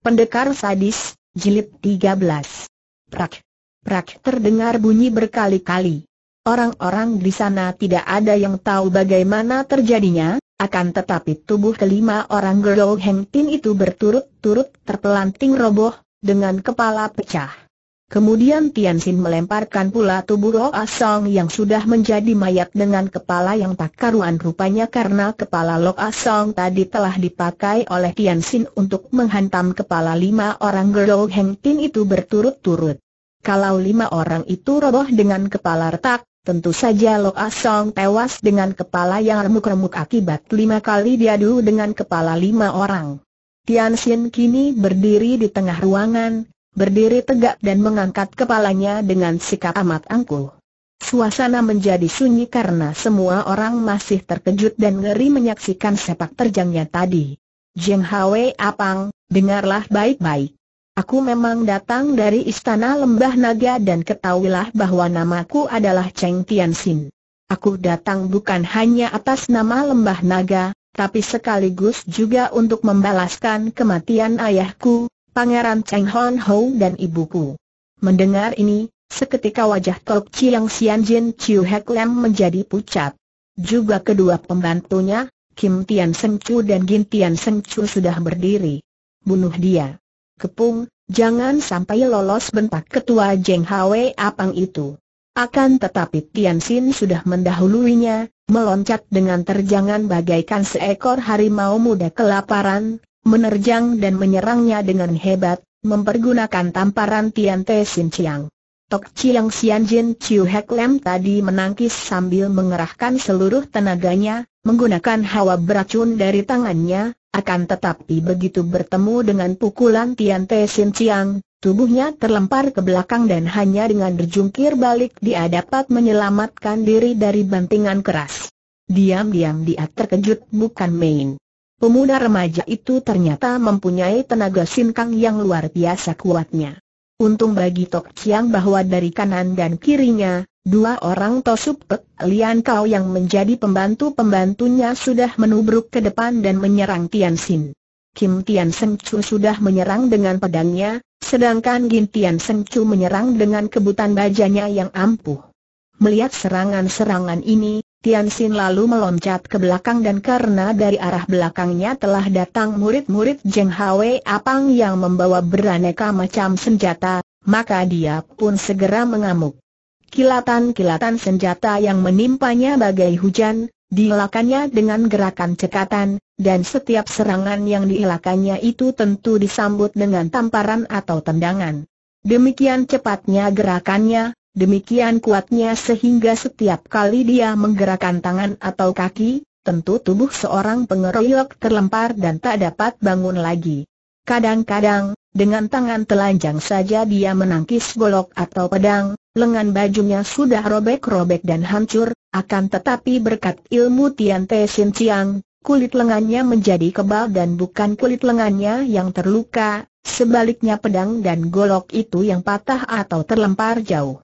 Pendekar Sadis, Jilid 13. Prak. Prak terdengar bunyi berkali-kali. Orang-orang di sana tidak ada yang tahu bagaimana terjadinya, akan tetapi tubuh kelima orang Gerlow Heng itu berturut-turut terpelanting roboh, dengan kepala pecah. Kemudian Tian Xin melemparkan pula tubuh Roa ah Song yang sudah menjadi mayat dengan kepala yang tak karuan rupanya karena kepala Roa ah Song tadi telah dipakai oleh Tian Xin untuk menghantam kepala lima orang Gerdo Heng Tin itu berturut-turut. Kalau lima orang itu roboh dengan kepala retak, Tentu saja Lo ah Song tewas dengan kepala yang remuk-remuk akibat lima kali diadu dengan kepala lima orang. Tian Xin kini berdiri di tengah ruangan, berdiri tegak dan mengangkat kepalanya dengan sikap amat angkuh. Suasana menjadi sunyi karena semua orang masih terkejut dan ngeri menyaksikan sepak terjangnya tadi. Jeng Hwe Apang, dengarlah baik-baik. Aku memang datang dari Istana Lembah Naga dan ketahuilah bahwa namaku adalah Cheng Tianxin. Aku datang bukan hanya atas nama Lembah Naga, tapi sekaligus juga untuk membalaskan kematian ayahku, Pangeran Cheng Hon Ho dan ibuku. Mendengar ini, seketika wajah Tok Chiang Sian Jin Chiu Hek Lam menjadi pucat. Juga kedua pembantunya, Kim Tian Seng Chu dan Gin Tian Seng Chu sudah berdiri. Bunuh dia. Kepung, jangan sampai lolos bentak ketua Jeng Hwe Apang itu. Akan tetapi Tian Xin sudah mendahuluinya, meloncat dengan terjangan bagaikan seekor harimau muda kelaparan, menerjang dan menyerangnya dengan hebat, mempergunakan tamparan Tian Te Sin Chiang. Tok Chiang Sian Jin Chiu Hek Lem tadi menangkis sambil mengerahkan seluruh tenaganya, menggunakan hawa beracun dari tangannya, akan tetapi begitu bertemu dengan pukulan Tian Te Sin Chiang, tubuhnya terlempar ke belakang dan hanya dengan berjungkir balik dia dapat menyelamatkan diri dari bantingan keras. Diam-diam dia terkejut bukan main. Pemuda remaja itu ternyata mempunyai tenaga sinkang yang luar biasa kuatnya. Untung bagi Tok Chiang bahwa dari kanan dan kirinya, dua orang Tosup Pek Lian Kau yang menjadi pembantu-pembantunya sudah menubruk ke depan dan menyerang Tian Sin. Kim Tian Seng Chu sudah menyerang dengan pedangnya, sedangkan Gin Tian Seng Chu menyerang dengan kebutan bajanya yang ampuh. Melihat serangan-serangan ini, Xin lalu meloncat ke belakang dan karena dari arah belakangnya telah datang murid-murid Jeng Hwe Apang yang membawa beraneka macam senjata, maka dia pun segera mengamuk. Kilatan-kilatan senjata yang menimpanya bagai hujan, dielakannya dengan gerakan cekatan, dan setiap serangan yang dielakannya itu tentu disambut dengan tamparan atau tendangan. Demikian cepatnya gerakannya, Demikian kuatnya sehingga setiap kali dia menggerakkan tangan atau kaki, tentu tubuh seorang pengeroyok terlempar dan tak dapat bangun lagi. Kadang-kadang, dengan tangan telanjang saja dia menangkis golok atau pedang, lengan bajunya sudah robek-robek dan hancur, akan tetapi berkat ilmu Tian Te Sin Chiang, kulit lengannya menjadi kebal dan bukan kulit lengannya yang terluka, sebaliknya pedang dan golok itu yang patah atau terlempar jauh.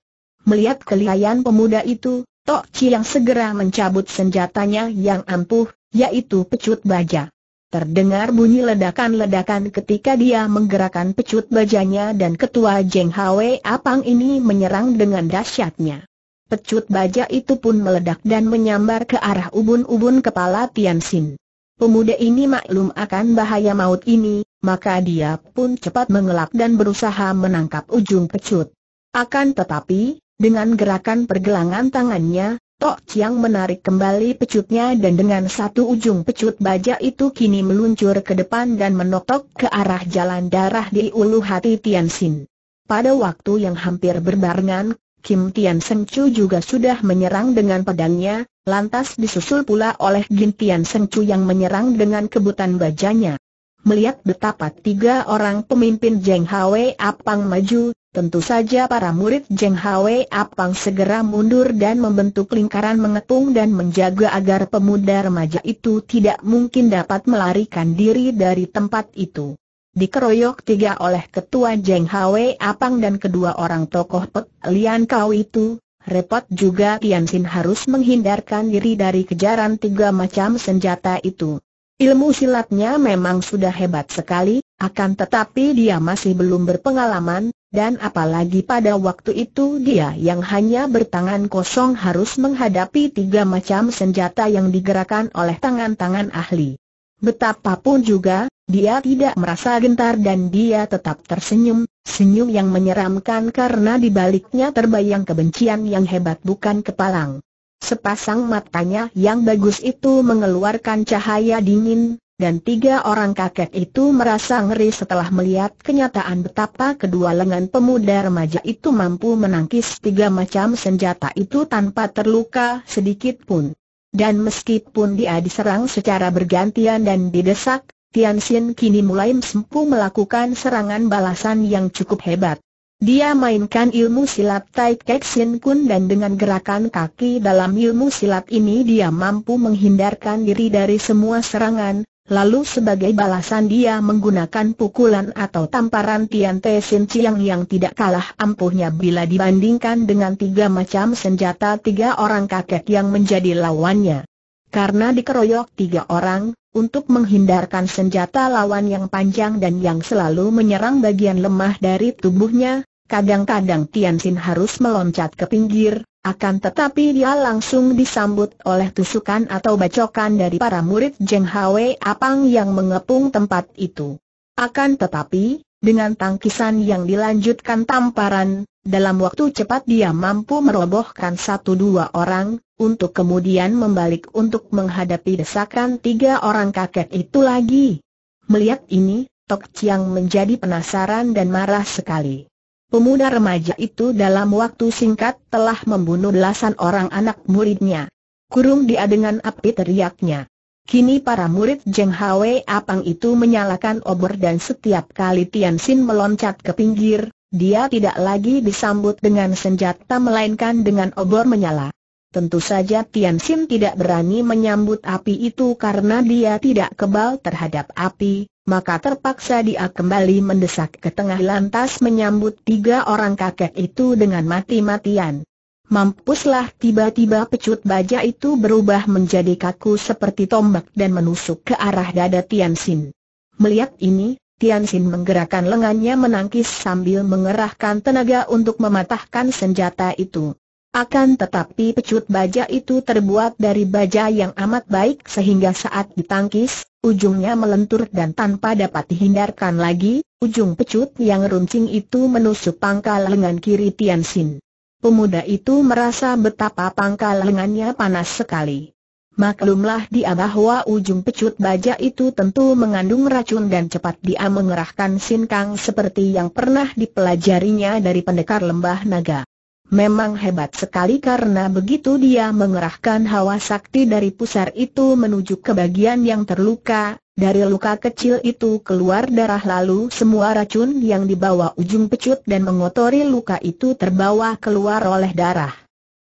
Melihat kelihayan pemuda itu, Tok Chi yang segera mencabut senjatanya yang ampuh, yaitu pecut baja. Terdengar bunyi ledakan-ledakan ketika dia menggerakkan pecut bajanya dan ketua Jeng Hwe Apang ini menyerang dengan dahsyatnya. Pecut baja itu pun meledak dan menyambar ke arah ubun-ubun kepala Tian Xin. Pemuda ini maklum akan bahaya maut ini, maka dia pun cepat mengelak dan berusaha menangkap ujung pecut. Akan tetapi, dengan gerakan pergelangan tangannya, Tok Chiang menarik kembali pecutnya dan dengan satu ujung pecut baja itu kini meluncur ke depan dan menotok ke arah jalan darah di ulu hati Tian Xin. Pada waktu yang hampir berbarengan, Kim Tian Seng Chu juga sudah menyerang dengan pedangnya, lantas disusul pula oleh Gin Tian Seng Chu yang menyerang dengan kebutan bajanya melihat betapa tiga orang pemimpin Jeng Hwe Apang maju, tentu saja para murid Jeng Hwe Apang segera mundur dan membentuk lingkaran mengepung dan menjaga agar pemuda remaja itu tidak mungkin dapat melarikan diri dari tempat itu. Dikeroyok tiga oleh ketua Jeng Hwe Apang dan kedua orang tokoh Pek Lian Kau itu, Repot juga Tian Tianxin harus menghindarkan diri dari kejaran tiga macam senjata itu. Ilmu silatnya memang sudah hebat sekali, akan tetapi dia masih belum berpengalaman, dan apalagi pada waktu itu dia yang hanya bertangan kosong harus menghadapi tiga macam senjata yang digerakkan oleh tangan-tangan ahli. Betapapun juga, dia tidak merasa gentar dan dia tetap tersenyum, senyum yang menyeramkan karena dibaliknya terbayang kebencian yang hebat bukan kepalang. Sepasang matanya yang bagus itu mengeluarkan cahaya dingin, dan tiga orang kakek itu merasa ngeri setelah melihat kenyataan betapa kedua lengan pemuda remaja itu mampu menangkis tiga macam senjata itu tanpa terluka sedikit pun. Dan meskipun dia diserang secara bergantian dan didesak, Tian Xin kini mulai sempu melakukan serangan balasan yang cukup hebat. Dia mainkan ilmu silat Tai Kek Sin Kun dan dengan gerakan kaki dalam ilmu silat ini dia mampu menghindarkan diri dari semua serangan, lalu sebagai balasan dia menggunakan pukulan atau tamparan Tian Te Sin Chiang yang tidak kalah ampuhnya bila dibandingkan dengan tiga macam senjata tiga orang kakek yang menjadi lawannya. Karena dikeroyok tiga orang, untuk menghindarkan senjata lawan yang panjang dan yang selalu menyerang bagian lemah dari tubuhnya, kadang-kadang Tian Xin harus meloncat ke pinggir, akan tetapi dia langsung disambut oleh tusukan atau bacokan dari para murid Jeng Hwe Apang yang mengepung tempat itu. Akan tetapi, dengan tangkisan yang dilanjutkan tamparan, dalam waktu cepat dia mampu merobohkan satu dua orang, untuk kemudian membalik untuk menghadapi desakan tiga orang kakek itu lagi. Melihat ini, Tok Chiang menjadi penasaran dan marah sekali. Pemuda remaja itu dalam waktu singkat telah membunuh belasan orang anak muridnya. Kurung dia dengan api teriaknya. Kini para murid Jeng Hwe Apang itu menyalakan obor dan setiap kali Tian Xin meloncat ke pinggir, dia tidak lagi disambut dengan senjata melainkan dengan obor menyala. Tentu saja Tian Sim tidak berani menyambut api itu karena dia tidak kebal terhadap api, maka terpaksa dia kembali mendesak ke tengah lantas menyambut tiga orang kakek itu dengan mati-matian. Mampuslah tiba-tiba pecut baja itu berubah menjadi kaku seperti tombak dan menusuk ke arah dada Tian Sim. Melihat ini, Tian Sim menggerakkan lengannya menangkis sambil mengerahkan tenaga untuk mematahkan senjata itu. Akan tetapi pecut baja itu terbuat dari baja yang amat baik sehingga saat ditangkis, ujungnya melentur dan tanpa dapat dihindarkan lagi, ujung pecut yang runcing itu menusuk pangkal lengan kiri Tian Xin. Pemuda itu merasa betapa pangkal lengannya panas sekali. Maklumlah dia bahwa ujung pecut baja itu tentu mengandung racun dan cepat dia mengerahkan sinkang seperti yang pernah dipelajarinya dari pendekar lembah naga. Memang hebat sekali karena begitu dia mengerahkan hawa sakti dari pusar itu menuju ke bagian yang terluka, dari luka kecil itu keluar darah lalu semua racun yang dibawa ujung pecut dan mengotori luka itu terbawa keluar oleh darah.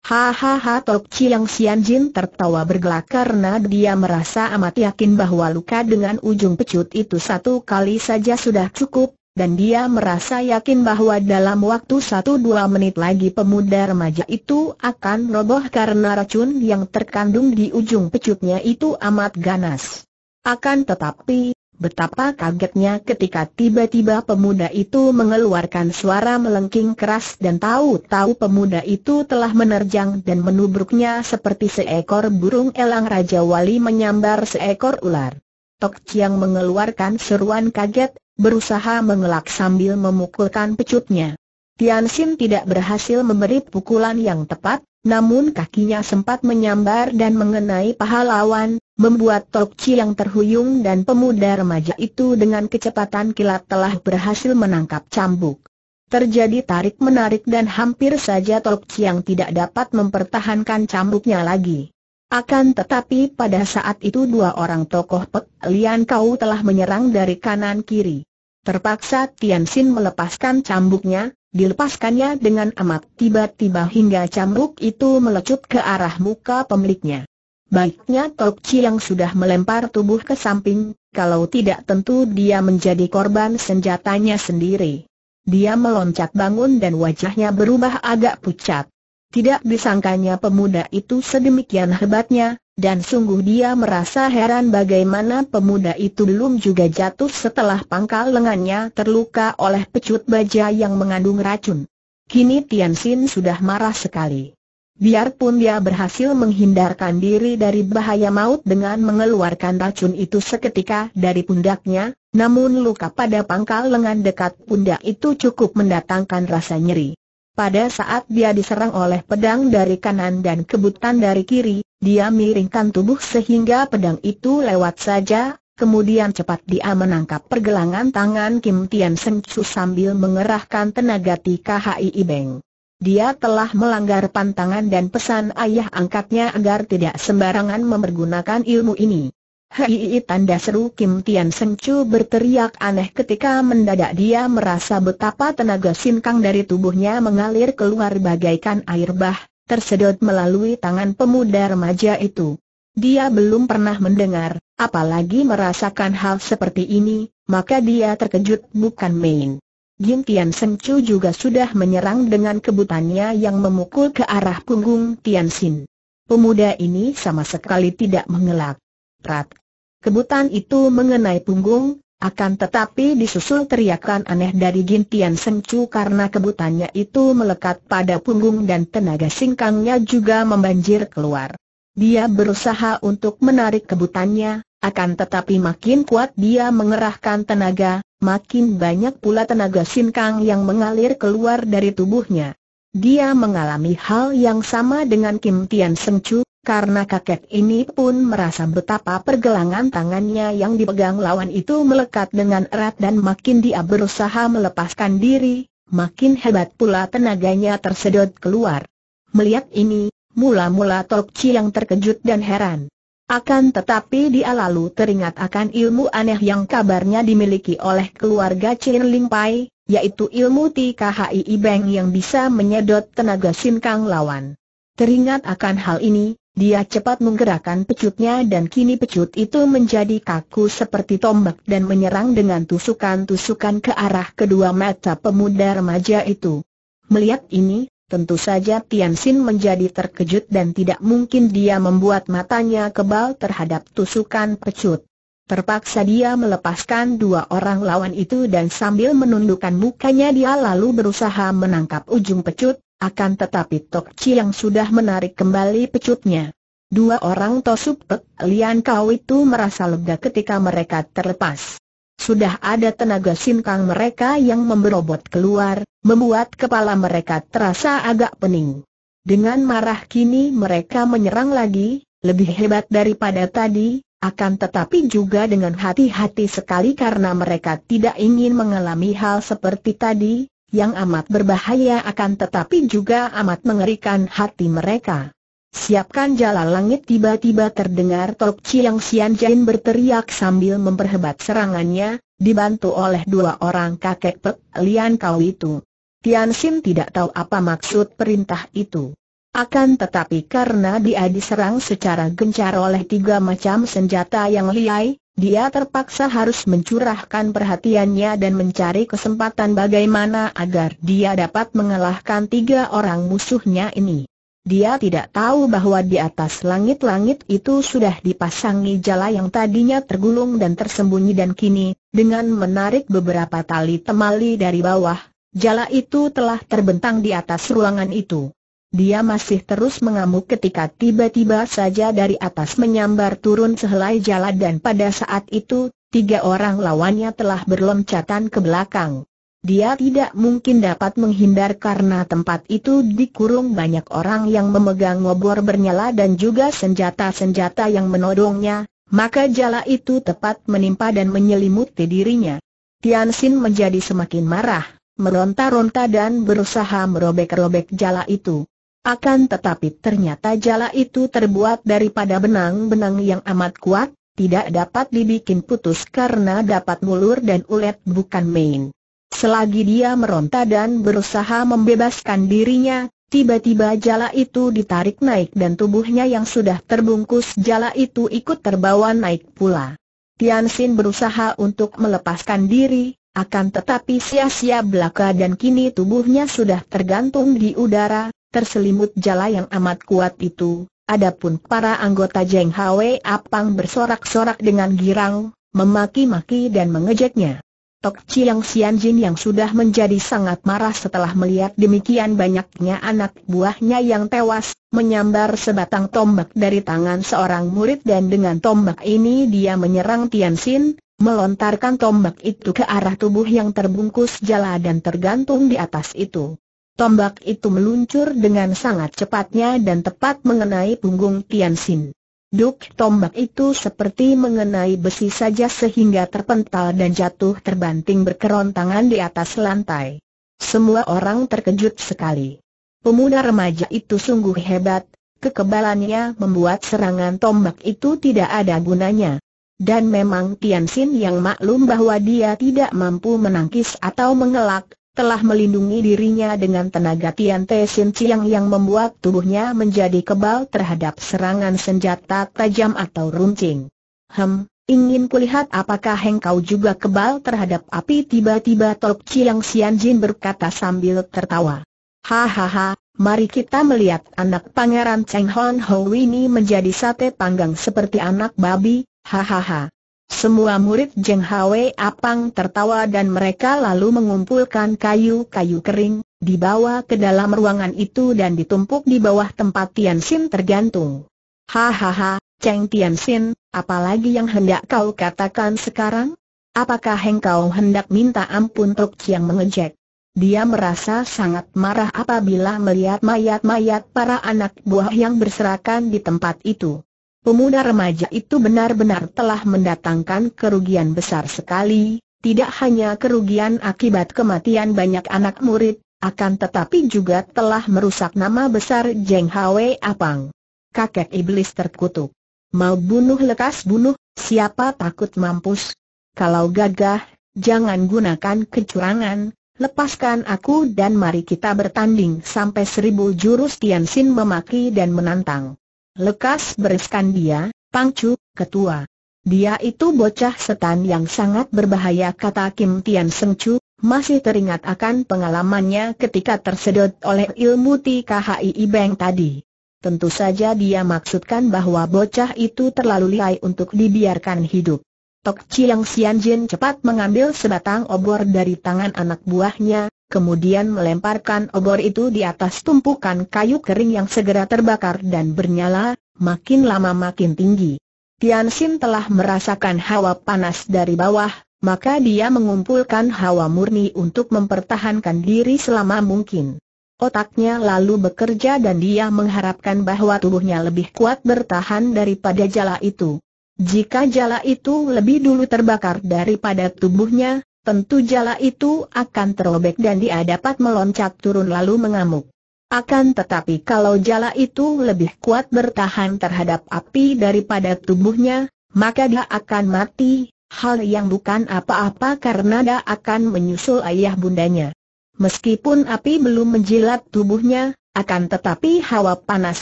Hahaha Tok Chiang Sian Jin tertawa bergelak karena dia merasa amat yakin bahwa luka dengan ujung pecut itu satu kali saja sudah cukup, dan dia merasa yakin bahwa dalam waktu satu dua menit lagi pemuda remaja itu akan roboh karena racun yang terkandung di ujung pecutnya itu amat ganas. Akan tetapi, betapa kagetnya ketika tiba-tiba pemuda itu mengeluarkan suara melengking keras dan tahu-tahu pemuda itu telah menerjang dan menubruknya seperti seekor burung elang Raja Wali menyambar seekor ular. Tok Chiang mengeluarkan seruan kaget berusaha mengelak sambil memukulkan pecutnya. Tian Xin tidak berhasil memberi pukulan yang tepat, namun kakinya sempat menyambar dan mengenai paha lawan, membuat Tok Chi yang terhuyung dan pemuda remaja itu dengan kecepatan kilat telah berhasil menangkap cambuk. Terjadi tarik-menarik dan hampir saja Tok Chi yang tidak dapat mempertahankan cambuknya lagi. Akan tetapi pada saat itu dua orang tokoh Pek Lian Kau telah menyerang dari kanan-kiri. Terpaksa Tian Xin melepaskan cambuknya, dilepaskannya dengan amat tiba-tiba hingga cambuk itu melecut ke arah muka pemiliknya. Baiknya Tok Chi yang sudah melempar tubuh ke samping, kalau tidak tentu dia menjadi korban senjatanya sendiri. Dia meloncat bangun dan wajahnya berubah agak pucat. Tidak disangkanya pemuda itu sedemikian hebatnya, dan sungguh dia merasa heran bagaimana pemuda itu belum juga jatuh setelah pangkal lengannya terluka oleh pecut baja yang mengandung racun. Kini Tian Xin sudah marah sekali. Biarpun dia berhasil menghindarkan diri dari bahaya maut dengan mengeluarkan racun itu seketika dari pundaknya, namun luka pada pangkal lengan dekat pundak itu cukup mendatangkan rasa nyeri. Pada saat dia diserang oleh pedang dari kanan dan kebutan dari kiri, dia miringkan tubuh sehingga pedang itu lewat saja, kemudian cepat dia menangkap pergelangan tangan Kim Tian Seng Chu sambil mengerahkan tenaga TKHI Ibeng. Dia telah melanggar pantangan dan pesan ayah angkatnya agar tidak sembarangan mempergunakan ilmu ini. Hei tanda seru Kim Tian Sencu berteriak aneh ketika mendadak dia merasa betapa tenaga sinkang dari tubuhnya mengalir keluar bagaikan air bah, tersedot melalui tangan pemuda remaja itu. Dia belum pernah mendengar, apalagi merasakan hal seperti ini, maka dia terkejut bukan main. Kim Tian Sencu juga sudah menyerang dengan kebutannya yang memukul ke arah punggung Tian Sin. Pemuda ini sama sekali tidak mengelak. Rat. Kebutan itu mengenai punggung, akan tetapi disusul teriakan aneh dari Gintian Sengcu karena kebutannya itu melekat pada punggung dan tenaga singkangnya juga membanjir keluar. Dia berusaha untuk menarik kebutannya, akan tetapi makin kuat dia mengerahkan tenaga, makin banyak pula tenaga singkang yang mengalir keluar dari tubuhnya. Dia mengalami hal yang sama dengan Kim Tian Sengcu, karena kakek ini pun merasa betapa pergelangan tangannya yang dipegang lawan itu melekat dengan erat dan makin dia berusaha melepaskan diri, makin hebat pula tenaganya tersedot keluar. Melihat ini, mula-mula Tok Chi yang terkejut dan heran. Akan tetapi dia lalu teringat akan ilmu aneh yang kabarnya dimiliki oleh keluarga Chin Ling Pai, yaitu ilmu TKHI Beng yang bisa menyedot tenaga sin kang lawan. Teringat akan hal ini, dia cepat menggerakkan pecutnya dan kini pecut itu menjadi kaku seperti tombak dan menyerang dengan tusukan-tusukan ke arah kedua mata pemuda remaja itu. Melihat ini, tentu saja Tian Xin menjadi terkejut dan tidak mungkin dia membuat matanya kebal terhadap tusukan pecut. Terpaksa dia melepaskan dua orang lawan itu dan sambil menundukkan mukanya dia lalu berusaha menangkap ujung pecut, akan tetapi Tok yang sudah menarik kembali pecutnya. Dua orang Tosuk Pek Lian Kau itu merasa lega ketika mereka terlepas. Sudah ada tenaga sinkang mereka yang memberobot keluar, membuat kepala mereka terasa agak pening. Dengan marah kini mereka menyerang lagi, lebih hebat daripada tadi, akan tetapi juga dengan hati-hati sekali karena mereka tidak ingin mengalami hal seperti tadi, yang amat berbahaya akan tetapi juga amat mengerikan hati mereka. Siapkan jala langit tiba-tiba terdengar Tok Chiang Sian Jain berteriak sambil memperhebat serangannya, dibantu oleh dua orang kakek Pek Lian Kau itu. Tian Sin tidak tahu apa maksud perintah itu. Akan tetapi karena dia diserang secara gencar oleh tiga macam senjata yang liai, dia terpaksa harus mencurahkan perhatiannya dan mencari kesempatan bagaimana agar dia dapat mengalahkan tiga orang musuhnya ini. Dia tidak tahu bahwa di atas langit-langit itu sudah dipasangi jala yang tadinya tergulung dan tersembunyi dan kini, dengan menarik beberapa tali temali dari bawah, jala itu telah terbentang di atas ruangan itu. Dia masih terus mengamuk ketika tiba-tiba saja dari atas menyambar turun sehelai jala dan pada saat itu, tiga orang lawannya telah berloncatan ke belakang. Dia tidak mungkin dapat menghindar karena tempat itu dikurung banyak orang yang memegang obor bernyala dan juga senjata-senjata yang menodongnya, maka jala itu tepat menimpa dan menyelimuti dirinya. Tian Xin menjadi semakin marah, meronta-ronta dan berusaha merobek-robek jala itu. Akan tetapi ternyata jala itu terbuat daripada benang-benang yang amat kuat, tidak dapat dibikin putus karena dapat mulur dan ulet bukan main. Selagi dia meronta dan berusaha membebaskan dirinya, tiba-tiba jala itu ditarik naik dan tubuhnya yang sudah terbungkus jala itu ikut terbawa naik pula. Tian Xin berusaha untuk melepaskan diri, akan tetapi sia-sia belaka dan kini tubuhnya sudah tergantung di udara, terselimut jala yang amat kuat itu, adapun para anggota Jeng Hwe Apang bersorak-sorak dengan girang, memaki-maki dan mengejeknya. Tok Chiang Sian Jin yang sudah menjadi sangat marah setelah melihat demikian banyaknya anak buahnya yang tewas, menyambar sebatang tombak dari tangan seorang murid dan dengan tombak ini dia menyerang Tian Xin, melontarkan tombak itu ke arah tubuh yang terbungkus jala dan tergantung di atas itu. Tombak itu meluncur dengan sangat cepatnya dan tepat mengenai punggung Tian Xin. Duk tombak itu seperti mengenai besi saja sehingga terpental dan jatuh terbanting berkerontangan di atas lantai. Semua orang terkejut sekali. Pemuda remaja itu sungguh hebat, kekebalannya membuat serangan tombak itu tidak ada gunanya. Dan memang Tian Xin yang maklum bahwa dia tidak mampu menangkis atau mengelak, telah melindungi dirinya dengan tenaga Tian Te Sin Chiang yang membuat tubuhnya menjadi kebal terhadap serangan senjata tajam atau runcing. Hem, ingin kulihat apakah engkau juga kebal terhadap api tiba-tiba Tok Chiang Sian Jin berkata sambil tertawa. Hahaha, mari kita melihat anak pangeran Cheng Hon Ho ini menjadi sate panggang seperti anak babi, hahaha. Semua murid Jeng Hwe Apang tertawa dan mereka lalu mengumpulkan kayu-kayu kering, dibawa ke dalam ruangan itu dan ditumpuk di bawah tempat Tian Xin tergantung. Hahaha, Cheng Tian Xin, apalagi yang hendak kau katakan sekarang? Apakah engkau hendak minta ampun Tok Chiang mengejek? Dia merasa sangat marah apabila melihat mayat-mayat para anak buah yang berserakan di tempat itu pemuda remaja itu benar-benar telah mendatangkan kerugian besar sekali, tidak hanya kerugian akibat kematian banyak anak murid, akan tetapi juga telah merusak nama besar Jeng Hwe Apang. Kakek iblis terkutuk. Mau bunuh lekas bunuh, siapa takut mampus? Kalau gagah, jangan gunakan kecurangan, Lepaskan aku dan mari kita bertanding sampai seribu jurus Tian Xin memaki dan menantang. Lekas bereskan dia, Pangcu, ketua. Dia itu bocah setan yang sangat berbahaya kata Kim Tian Seng Chu, masih teringat akan pengalamannya ketika tersedot oleh ilmu TKHI Ibeng tadi. Tentu saja dia maksudkan bahwa bocah itu terlalu lihai untuk dibiarkan hidup. Tok Chiang Jin cepat mengambil sebatang obor dari tangan anak buahnya, kemudian melemparkan obor itu di atas tumpukan kayu kering yang segera terbakar dan bernyala, makin lama makin tinggi. Tian Xin telah merasakan hawa panas dari bawah, maka dia mengumpulkan hawa murni untuk mempertahankan diri selama mungkin. Otaknya lalu bekerja dan dia mengharapkan bahwa tubuhnya lebih kuat bertahan daripada jala itu. Jika jala itu lebih dulu terbakar daripada tubuhnya, tentu jala itu akan terobek dan dia dapat meloncat turun lalu mengamuk. Akan tetapi kalau jala itu lebih kuat bertahan terhadap api daripada tubuhnya, maka dia akan mati, hal yang bukan apa-apa karena dia akan menyusul ayah bundanya. Meskipun api belum menjilat tubuhnya, akan tetapi hawa panas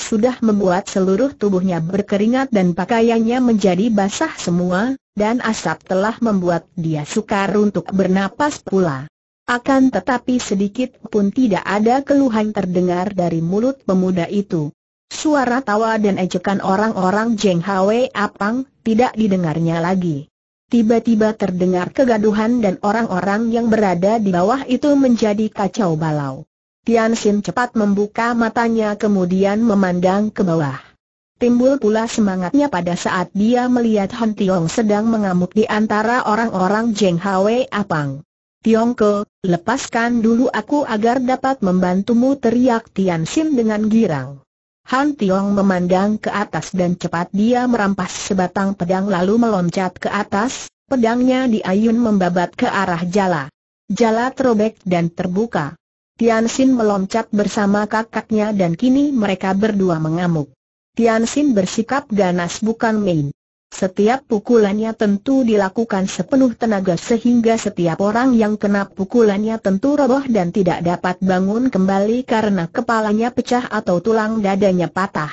sudah membuat seluruh tubuhnya berkeringat dan pakaiannya menjadi basah semua, dan asap telah membuat dia sukar untuk bernapas pula. Akan tetapi sedikit pun tidak ada keluhan terdengar dari mulut pemuda itu. Suara tawa dan ejekan orang-orang Jeng Hwe Apang tidak didengarnya lagi. Tiba-tiba terdengar kegaduhan dan orang-orang yang berada di bawah itu menjadi kacau balau. Tian Xin cepat membuka matanya kemudian memandang ke bawah. Timbul pula semangatnya pada saat dia melihat Han Tiong sedang mengamuk di antara orang-orang Jeng Hwe Apang. Ke, lepaskan dulu aku agar dapat membantumu teriak Tian Xin dengan girang. Han Tiong memandang ke atas dan cepat dia merampas sebatang pedang lalu meloncat ke atas, pedangnya diayun membabat ke arah jala. Jala terobek dan terbuka. Tian Xin meloncat bersama kakaknya dan kini mereka berdua mengamuk. Tian Xin bersikap ganas bukan main. Setiap pukulannya tentu dilakukan sepenuh tenaga sehingga setiap orang yang kena pukulannya tentu roboh dan tidak dapat bangun kembali karena kepalanya pecah atau tulang dadanya patah.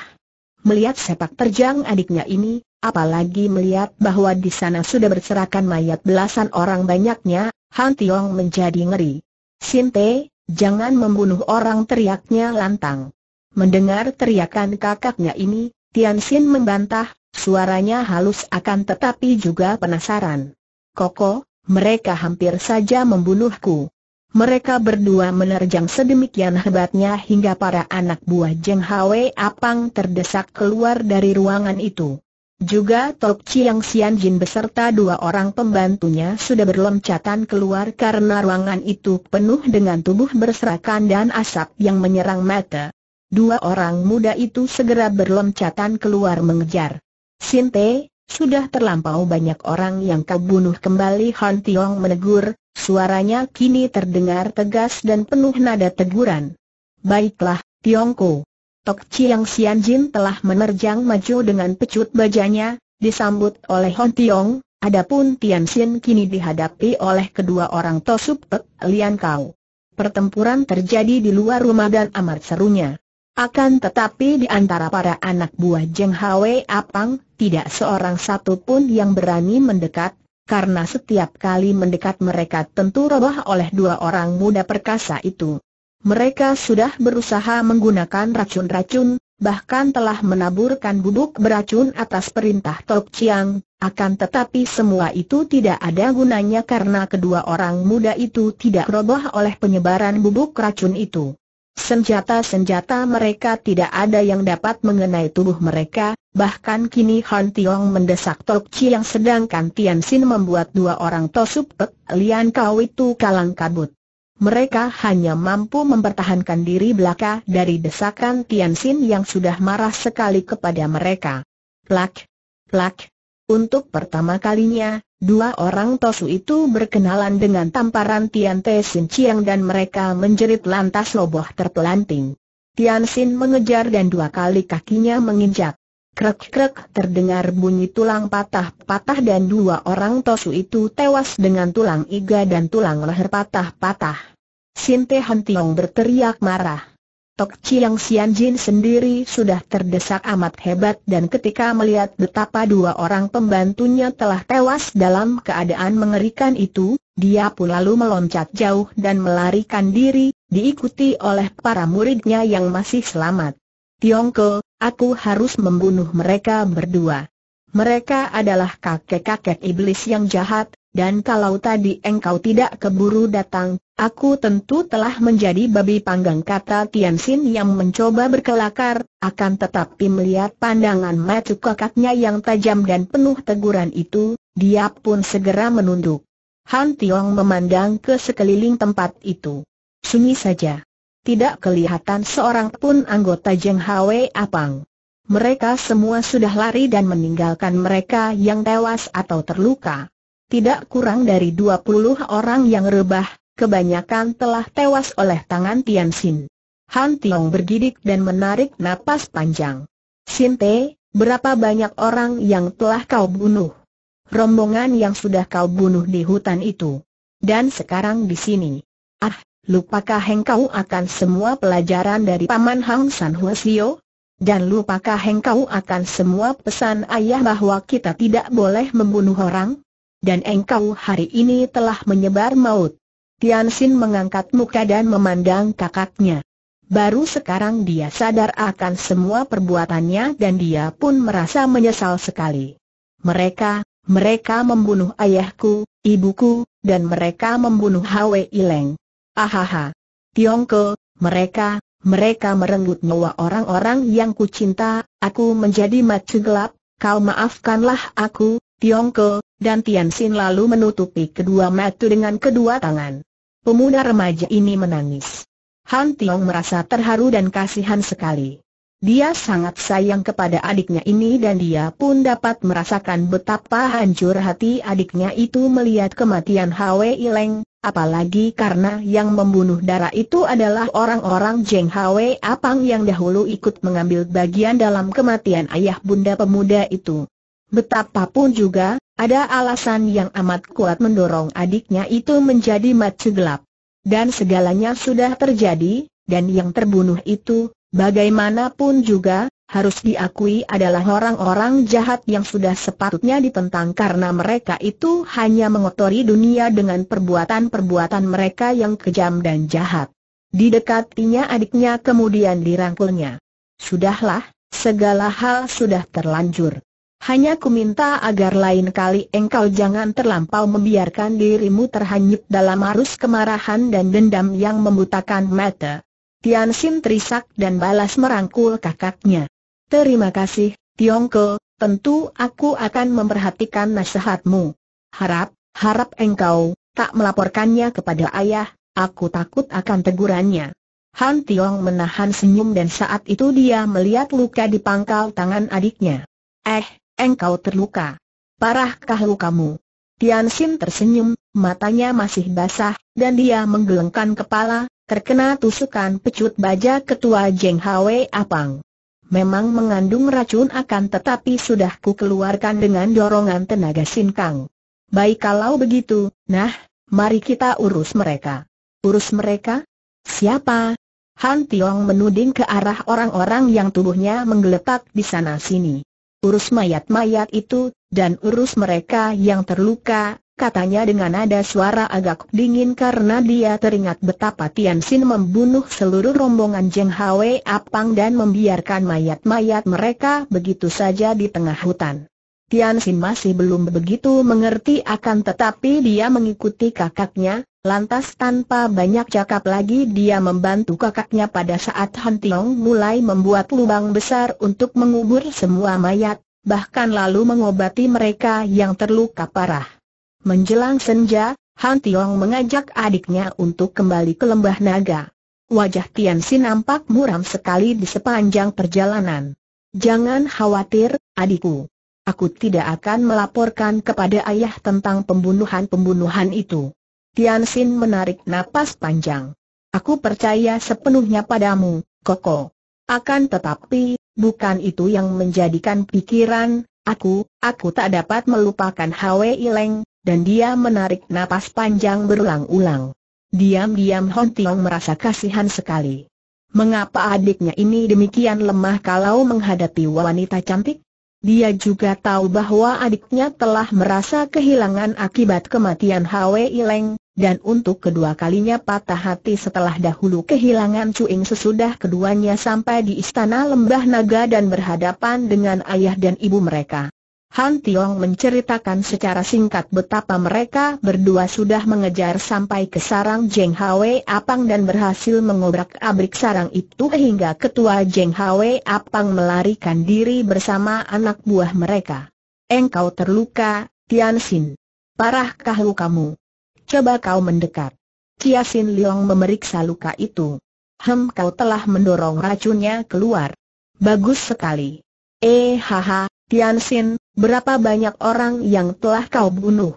Melihat sepak terjang adiknya ini, apalagi melihat bahwa di sana sudah berserakan mayat belasan orang banyaknya, Han Tiong menjadi ngeri. Sinte, Jangan membunuh orang teriaknya lantang. Mendengar teriakan kakaknya ini, Tian Xin membantah, suaranya halus akan tetapi juga penasaran. Koko, mereka hampir saja membunuhku. Mereka berdua menerjang sedemikian hebatnya hingga para anak buah Jeng Hwe Apang terdesak keluar dari ruangan itu. Juga Tok Chiang Sian Jin beserta dua orang pembantunya sudah berloncatan keluar karena ruangan itu penuh dengan tubuh berserakan dan asap yang menyerang mata. Dua orang muda itu segera berloncatan keluar mengejar. Sinte, sudah terlampau banyak orang yang kau bunuh kembali Han Tiong menegur, suaranya kini terdengar tegas dan penuh nada teguran. Baiklah, Tiongko. Tok Chiang Sian Jin telah menerjang maju dengan pecut bajanya, disambut oleh Hon Tiong, adapun Tian Xin kini dihadapi oleh kedua orang Tosup Pek Lian Kau. Pertempuran terjadi di luar rumah dan amat serunya. Akan tetapi di antara para anak buah Jeng Hwe Apang, tidak seorang satu pun yang berani mendekat, karena setiap kali mendekat mereka tentu roboh oleh dua orang muda perkasa itu. Mereka sudah berusaha menggunakan racun-racun, bahkan telah menaburkan bubuk beracun atas perintah Tok Chiang, akan tetapi semua itu tidak ada gunanya karena kedua orang muda itu tidak roboh oleh penyebaran bubuk racun itu. Senjata-senjata mereka tidak ada yang dapat mengenai tubuh mereka, bahkan kini Han Tiong mendesak Tok Chiang sedangkan Tian Xin membuat dua orang Tosup Pek Lian Kau itu kalang kabut mereka hanya mampu mempertahankan diri belaka dari desakan Tianxin yang sudah marah sekali kepada mereka. Plak! Plak! Untuk pertama kalinya, dua orang Tosu itu berkenalan dengan tamparan Tian Te Sin Chiang dan mereka menjerit lantas loboh terpelanting. Tian Xin mengejar dan dua kali kakinya menginjak. Krek-krek terdengar bunyi tulang patah-patah dan dua orang tosu itu tewas dengan tulang iga dan tulang leher patah-patah. Sinte Han Tiong berteriak marah. Tok Chiang Sian Jin sendiri sudah terdesak amat hebat dan ketika melihat betapa dua orang pembantunya telah tewas dalam keadaan mengerikan itu, dia pun lalu meloncat jauh dan melarikan diri, diikuti oleh para muridnya yang masih selamat. Tiongko, aku harus membunuh mereka berdua. Mereka adalah kakek-kakek iblis yang jahat, dan kalau tadi engkau tidak keburu datang, aku tentu telah menjadi babi panggang kata Tianxin yang mencoba berkelakar, akan tetapi melihat pandangan matu kakaknya yang tajam dan penuh teguran itu, dia pun segera menunduk. Han Tiong memandang ke sekeliling tempat itu. Sunyi saja tidak kelihatan seorang pun anggota Jeng Hwe Apang. Mereka semua sudah lari dan meninggalkan mereka yang tewas atau terluka. Tidak kurang dari 20 orang yang rebah, kebanyakan telah tewas oleh tangan Tian Xin. Han Tiong bergidik dan menarik napas panjang. Xin Te, berapa banyak orang yang telah kau bunuh? Rombongan yang sudah kau bunuh di hutan itu. Dan sekarang di sini. Ah, Lupakah engkau akan semua pelajaran dari Paman Hang San Huasio? Dan lupakah engkau akan semua pesan ayah bahwa kita tidak boleh membunuh orang? Dan engkau hari ini telah menyebar maut. Tian Xin mengangkat muka dan memandang kakaknya. Baru sekarang dia sadar akan semua perbuatannya dan dia pun merasa menyesal sekali. Mereka, mereka membunuh ayahku, ibuku, dan mereka membunuh Hwe Ileng. Ahaha. Tiongko, mereka, mereka merenggut nyawa orang-orang yang kucinta, aku menjadi macu gelap, kau maafkanlah aku, Tiongko, dan Tianxin lalu menutupi kedua mata dengan kedua tangan. Pemuda remaja ini menangis. Han Tiong merasa terharu dan kasihan sekali. Dia sangat sayang kepada adiknya ini dan dia pun dapat merasakan betapa hancur hati adiknya itu melihat kematian Hwe Ileng, Apalagi karena yang membunuh darah itu adalah orang-orang Jeng Hwe Apang yang dahulu ikut mengambil bagian dalam kematian ayah bunda pemuda itu. Betapapun juga, ada alasan yang amat kuat mendorong adiknya itu menjadi mati gelap. Dan segalanya sudah terjadi, dan yang terbunuh itu, bagaimanapun juga, harus diakui adalah orang-orang jahat yang sudah sepatutnya ditentang karena mereka itu hanya mengotori dunia dengan perbuatan-perbuatan mereka yang kejam dan jahat. Di Didekatinya adiknya kemudian dirangkulnya. Sudahlah, segala hal sudah terlanjur. Hanya ku minta agar lain kali engkau jangan terlampau membiarkan dirimu terhanyut dalam arus kemarahan dan dendam yang membutakan mata. Tian Xin terisak dan balas merangkul kakaknya. Terima kasih, Tiongko, tentu aku akan memperhatikan nasihatmu. Harap, harap engkau, tak melaporkannya kepada ayah, aku takut akan tegurannya. Han Tiong menahan senyum dan saat itu dia melihat luka di pangkal tangan adiknya. Eh, engkau terluka. Parahkah lukamu? Tian Xin tersenyum, matanya masih basah, dan dia menggelengkan kepala, terkena tusukan pecut baja ketua Jeng Hwe Apang memang mengandung racun akan tetapi sudah ku keluarkan dengan dorongan tenaga sinkang. Baik kalau begitu, nah, mari kita urus mereka. Urus mereka? Siapa? Han Tiong menuding ke arah orang-orang yang tubuhnya menggeletak di sana-sini. Urus mayat-mayat itu, dan urus mereka yang terluka, katanya dengan nada suara agak dingin karena dia teringat betapa Tian Xin membunuh seluruh rombongan Jeng Hwe Apang dan membiarkan mayat-mayat mereka begitu saja di tengah hutan. Tian Xin masih belum begitu mengerti akan tetapi dia mengikuti kakaknya, lantas tanpa banyak cakap lagi dia membantu kakaknya pada saat Han Tiong mulai membuat lubang besar untuk mengubur semua mayat, bahkan lalu mengobati mereka yang terluka parah. Menjelang senja, Han Tiong mengajak adiknya untuk kembali ke lembah naga. Wajah Tian Si nampak muram sekali di sepanjang perjalanan. Jangan khawatir, adikku. Aku tidak akan melaporkan kepada ayah tentang pembunuhan-pembunuhan itu. Tian Xin menarik napas panjang. Aku percaya sepenuhnya padamu, Koko. Akan tetapi, bukan itu yang menjadikan pikiran, aku, aku tak dapat melupakan Hwe Ileng, dan dia menarik napas panjang berulang-ulang. Diam-diam Hon Tiong merasa kasihan sekali. Mengapa adiknya ini demikian lemah kalau menghadapi wanita cantik? Dia juga tahu bahwa adiknya telah merasa kehilangan akibat kematian Hwe Ileng, dan untuk kedua kalinya patah hati setelah dahulu kehilangan Cuing sesudah keduanya sampai di istana Lembah Naga dan berhadapan dengan ayah dan ibu mereka. Han Tiong menceritakan secara singkat betapa mereka berdua sudah mengejar sampai ke sarang Jeng Hwe Apang dan berhasil mengobrak-abrik sarang itu hingga ketua Jeng Hwe Apang melarikan diri bersama anak buah mereka. Engkau terluka, Tian Xin. Parahkah lukamu? Coba kau mendekat. Tian Xin memeriksa luka itu. Hem kau telah mendorong racunnya keluar. Bagus sekali. Eh haha, Tian Xin, berapa banyak orang yang telah kau bunuh?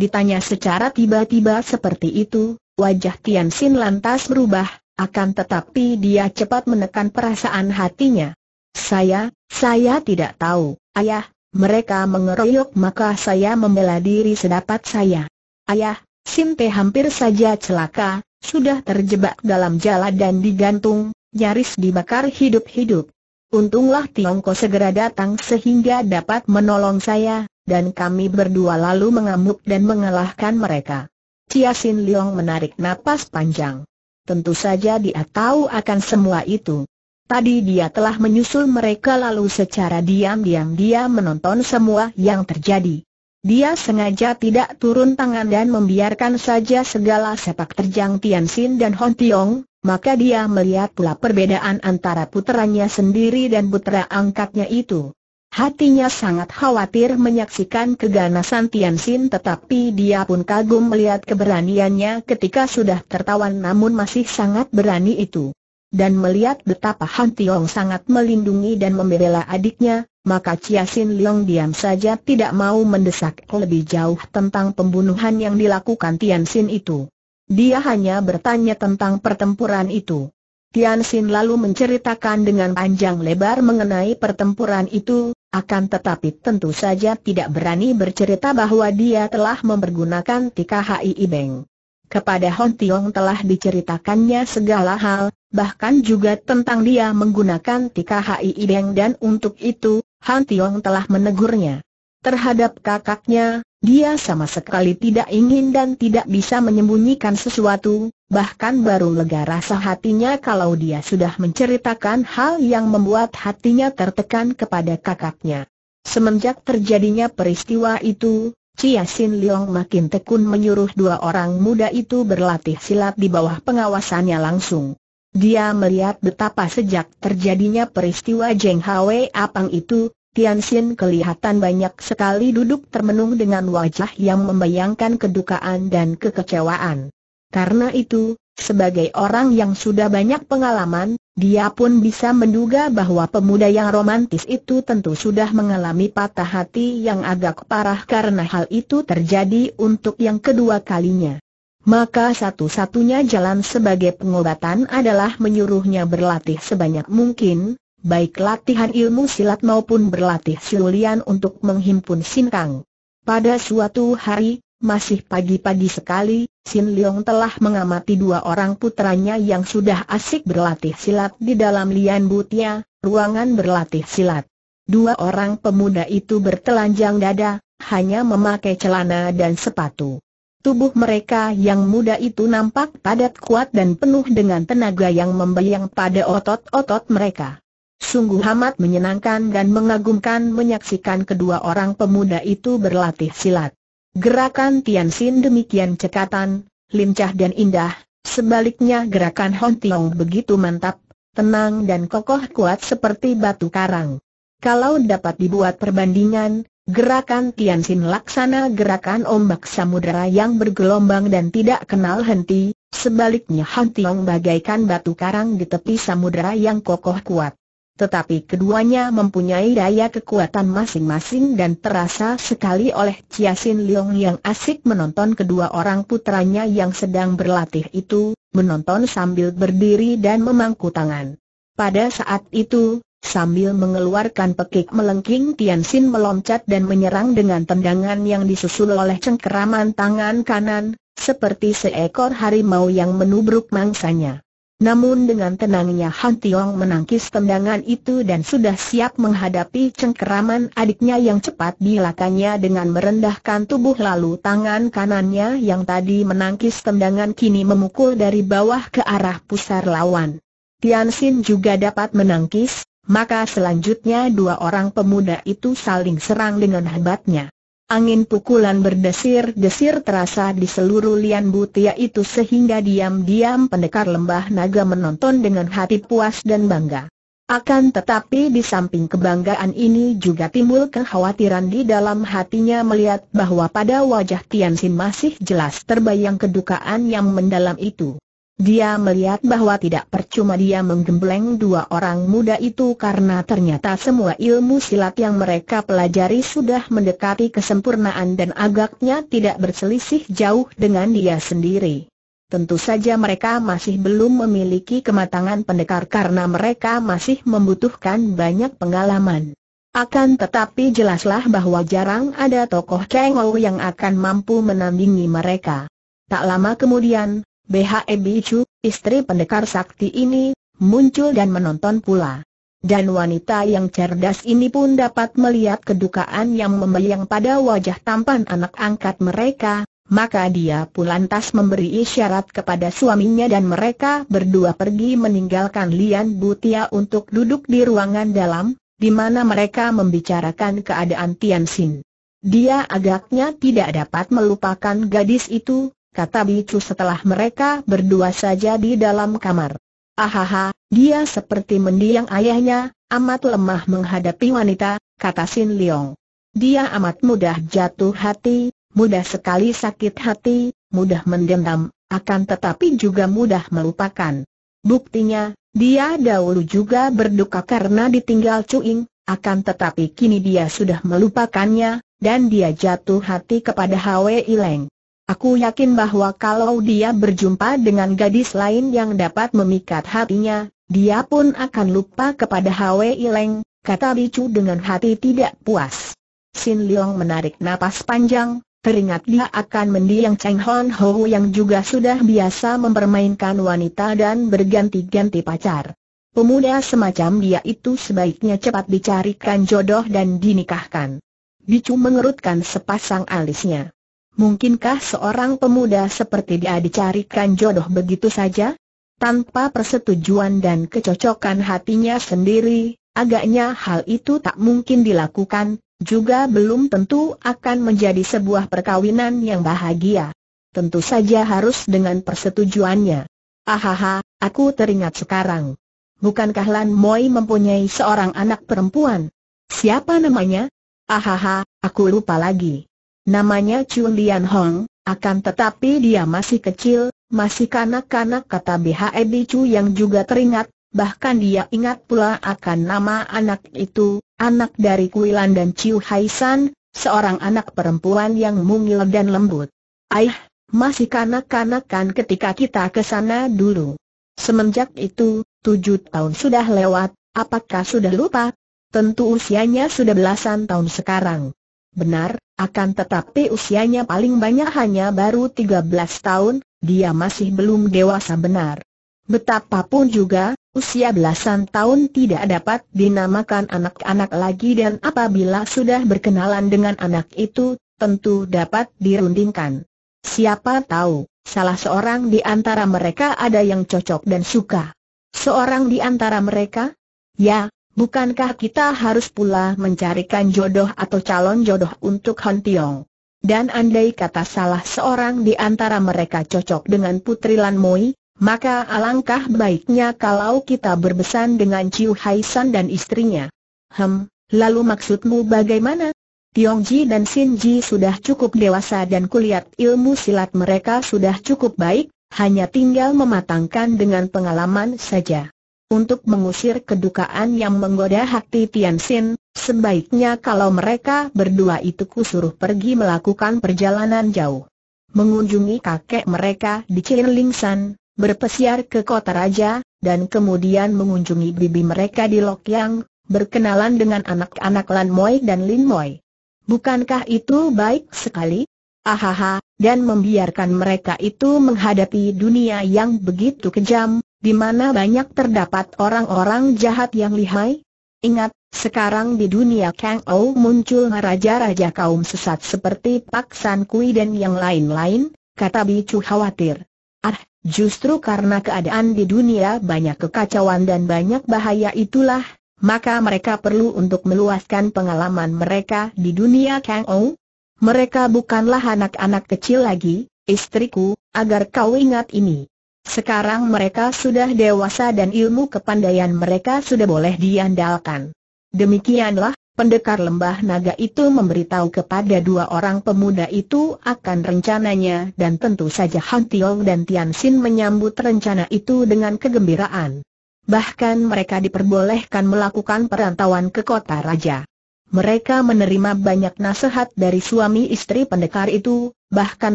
Ditanya secara tiba-tiba seperti itu, wajah Tian Xin lantas berubah, akan tetapi dia cepat menekan perasaan hatinya. Saya, saya tidak tahu, ayah, mereka mengeroyok maka saya membela diri sedapat saya. Ayah, Sinte hampir saja celaka, sudah terjebak dalam jala dan digantung, nyaris dibakar hidup-hidup. Untunglah Tiongko segera datang sehingga dapat menolong saya, dan kami berdua lalu mengamuk dan mengalahkan mereka. Chia Sin Leong menarik napas panjang. Tentu saja dia tahu akan semua itu. Tadi dia telah menyusul mereka lalu secara diam-diam dia menonton semua yang terjadi. Dia sengaja tidak turun tangan dan membiarkan saja segala sepak terjang Tian Xin dan Hon Tiong, maka dia melihat pula perbedaan antara puteranya sendiri dan putra angkatnya itu. Hatinya sangat khawatir menyaksikan keganasan Tianxin tetapi dia pun kagum melihat keberaniannya ketika sudah tertawan namun masih sangat berani itu. Dan melihat betapa Han Tiong sangat melindungi dan membela adiknya, maka Chia Sin Leong diam saja tidak mau mendesak lebih jauh tentang pembunuhan yang dilakukan Tianxin itu. Dia hanya bertanya tentang pertempuran itu. Tian Xin lalu menceritakan dengan panjang lebar mengenai pertempuran itu, akan tetapi tentu saja tidak berani bercerita bahwa dia telah mempergunakan Tika Hai Ibeng. Kepada Hon Tiong telah diceritakannya segala hal, bahkan juga tentang dia menggunakan Tika Hai Ibeng dan untuk itu, Han Tiong telah menegurnya. Terhadap kakaknya, dia sama sekali tidak ingin dan tidak bisa menyembunyikan sesuatu, bahkan baru lega rasa hatinya kalau dia sudah menceritakan hal yang membuat hatinya tertekan kepada kakaknya. Semenjak terjadinya peristiwa itu, Chia Sin Leong makin tekun menyuruh dua orang muda itu berlatih silat di bawah pengawasannya langsung. Dia melihat betapa sejak terjadinya peristiwa Jeng Hwe Apang itu, Tian Xin kelihatan banyak sekali duduk termenung dengan wajah yang membayangkan kedukaan dan kekecewaan. Karena itu, sebagai orang yang sudah banyak pengalaman, dia pun bisa menduga bahwa pemuda yang romantis itu tentu sudah mengalami patah hati yang agak parah karena hal itu terjadi untuk yang kedua kalinya. Maka satu-satunya jalan sebagai pengobatan adalah menyuruhnya berlatih sebanyak mungkin, baik latihan ilmu silat maupun berlatih siulian untuk menghimpun Kang. Pada suatu hari, masih pagi-pagi sekali, Sin Leong telah mengamati dua orang putranya yang sudah asik berlatih silat di dalam Lian Butia, ruangan berlatih silat. Dua orang pemuda itu bertelanjang dada, hanya memakai celana dan sepatu. Tubuh mereka yang muda itu nampak padat kuat dan penuh dengan tenaga yang membayang pada otot-otot mereka. Sungguh amat menyenangkan dan mengagumkan menyaksikan kedua orang pemuda itu berlatih silat. Gerakan Tian Xin demikian cekatan, lincah dan indah, sebaliknya gerakan Hon Tiong begitu mantap, tenang dan kokoh kuat seperti batu karang. Kalau dapat dibuat perbandingan, Gerakan Tian Xin laksana gerakan ombak samudera yang bergelombang dan tidak kenal henti, sebaliknya Hong Tiong bagaikan batu karang di tepi samudera yang kokoh kuat tetapi keduanya mempunyai daya kekuatan masing-masing dan terasa sekali oleh Chia Sin Leong yang asik menonton kedua orang putranya yang sedang berlatih itu, menonton sambil berdiri dan memangku tangan. Pada saat itu, Sambil mengeluarkan pekik melengking Tian Xin meloncat dan menyerang dengan tendangan yang disusul oleh cengkeraman tangan kanan, seperti seekor harimau yang menubruk mangsanya. Namun dengan tenangnya Han Tiong menangkis tendangan itu dan sudah siap menghadapi cengkeraman adiknya yang cepat dilakannya dengan merendahkan tubuh lalu tangan kanannya yang tadi menangkis tendangan kini memukul dari bawah ke arah pusar lawan. Tian Xin juga dapat menangkis, maka selanjutnya dua orang pemuda itu saling serang dengan hebatnya. Angin pukulan berdesir-desir terasa di seluruh lian butia itu sehingga diam-diam pendekar lembah naga menonton dengan hati puas dan bangga. Akan tetapi di samping kebanggaan ini juga timbul kekhawatiran di dalam hatinya melihat bahwa pada wajah Tianxin masih jelas terbayang kedukaan yang mendalam itu. Dia melihat bahwa tidak percuma dia menggembleng dua orang muda itu karena ternyata semua ilmu silat yang mereka pelajari sudah mendekati kesempurnaan dan agaknya tidak berselisih jauh dengan dia sendiri. Tentu saja mereka masih belum memiliki kematangan pendekar karena mereka masih membutuhkan banyak pengalaman. Akan tetapi jelaslah bahwa jarang ada tokoh cengol yang akan mampu menandingi mereka. Tak lama kemudian, BHE Bicu, istri pendekar sakti ini, muncul dan menonton pula. Dan wanita yang cerdas ini pun dapat melihat kedukaan yang membayang pada wajah tampan anak angkat mereka, maka dia pun lantas memberi isyarat kepada suaminya dan mereka berdua pergi meninggalkan Lian Butia untuk duduk di ruangan dalam, di mana mereka membicarakan keadaan Tian Xin. Dia agaknya tidak dapat melupakan gadis itu, kata Bicu setelah mereka berdua saja di dalam kamar. Ahaha, dia seperti mendiang ayahnya, amat lemah menghadapi wanita, kata Sin Leong. Dia amat mudah jatuh hati, mudah sekali sakit hati, mudah mendendam, akan tetapi juga mudah melupakan. Buktinya, dia dahulu juga berduka karena ditinggal Cuing, akan tetapi kini dia sudah melupakannya, dan dia jatuh hati kepada Hwe Ileng. Aku yakin bahwa kalau dia berjumpa dengan gadis lain yang dapat memikat hatinya, dia pun akan lupa kepada Hwe Ileng, kata Bicu dengan hati tidak puas. Sin Leong menarik napas panjang, teringat dia akan mendiang Cheng Hon Ho yang juga sudah biasa mempermainkan wanita dan berganti-ganti pacar. Pemuda semacam dia itu sebaiknya cepat dicarikan jodoh dan dinikahkan. Bicu mengerutkan sepasang alisnya. Mungkinkah seorang pemuda seperti dia dicarikan jodoh begitu saja? Tanpa persetujuan dan kecocokan hatinya sendiri, agaknya hal itu tak mungkin dilakukan, juga belum tentu akan menjadi sebuah perkawinan yang bahagia. Tentu saja harus dengan persetujuannya. Ahaha, aku teringat sekarang. Bukankah Lan Moi mempunyai seorang anak perempuan? Siapa namanya? Ahaha, aku lupa lagi. Namanya Chu Lian Hong, akan tetapi dia masih kecil, masih kanak-kanak kata BHE Chu yang juga teringat, bahkan dia ingat pula akan nama anak itu, anak dari Kuilan dan Chiu Hai San, seorang anak perempuan yang mungil dan lembut. Aih, masih kanak-kanak kan ketika kita ke sana dulu. Semenjak itu, tujuh tahun sudah lewat, apakah sudah lupa? Tentu usianya sudah belasan tahun sekarang. Benar, akan tetapi usianya paling banyak hanya baru 13 tahun, dia masih belum dewasa benar. Betapapun juga, usia belasan tahun tidak dapat dinamakan anak-anak lagi dan apabila sudah berkenalan dengan anak itu, tentu dapat dirundingkan. Siapa tahu, salah seorang di antara mereka ada yang cocok dan suka. Seorang di antara mereka? Ya, Bukankah kita harus pula mencarikan jodoh atau calon jodoh untuk Han Tiong? Dan andai kata salah seorang di antara mereka cocok dengan Putri Lan Moi, maka alangkah baiknya kalau kita berbesan dengan Chiu Hai San dan istrinya. Hem, lalu maksudmu bagaimana? Tiong Ji dan Sin Ji sudah cukup dewasa dan kulihat ilmu silat mereka sudah cukup baik, hanya tinggal mematangkan dengan pengalaman saja untuk mengusir kedukaan yang menggoda hati Tian Xin, sebaiknya kalau mereka berdua itu kusuruh pergi melakukan perjalanan jauh. Mengunjungi kakek mereka di San, berpesiar ke kota raja, dan kemudian mengunjungi bibi mereka di Lokyang, berkenalan dengan anak-anak Lan Moi dan Lin Moi. Bukankah itu baik sekali? Ahaha, dan membiarkan mereka itu menghadapi dunia yang begitu kejam, di mana banyak terdapat orang-orang jahat yang lihai? Ingat, sekarang di dunia Kang Ou muncul raja-raja kaum sesat seperti Pak San Kui dan yang lain-lain, kata Bicu khawatir. Ah, justru karena keadaan di dunia banyak kekacauan dan banyak bahaya itulah, maka mereka perlu untuk meluaskan pengalaman mereka di dunia Kang Ou. Mereka bukanlah anak-anak kecil lagi, istriku, agar kau ingat ini. Sekarang mereka sudah dewasa dan ilmu kepandaian mereka sudah boleh diandalkan. Demikianlah, pendekar lembah naga itu memberitahu kepada dua orang pemuda itu akan rencananya dan tentu saja Han Tiong dan Tian Xin menyambut rencana itu dengan kegembiraan. Bahkan mereka diperbolehkan melakukan perantauan ke kota raja. Mereka menerima banyak nasihat dari suami istri pendekar itu, bahkan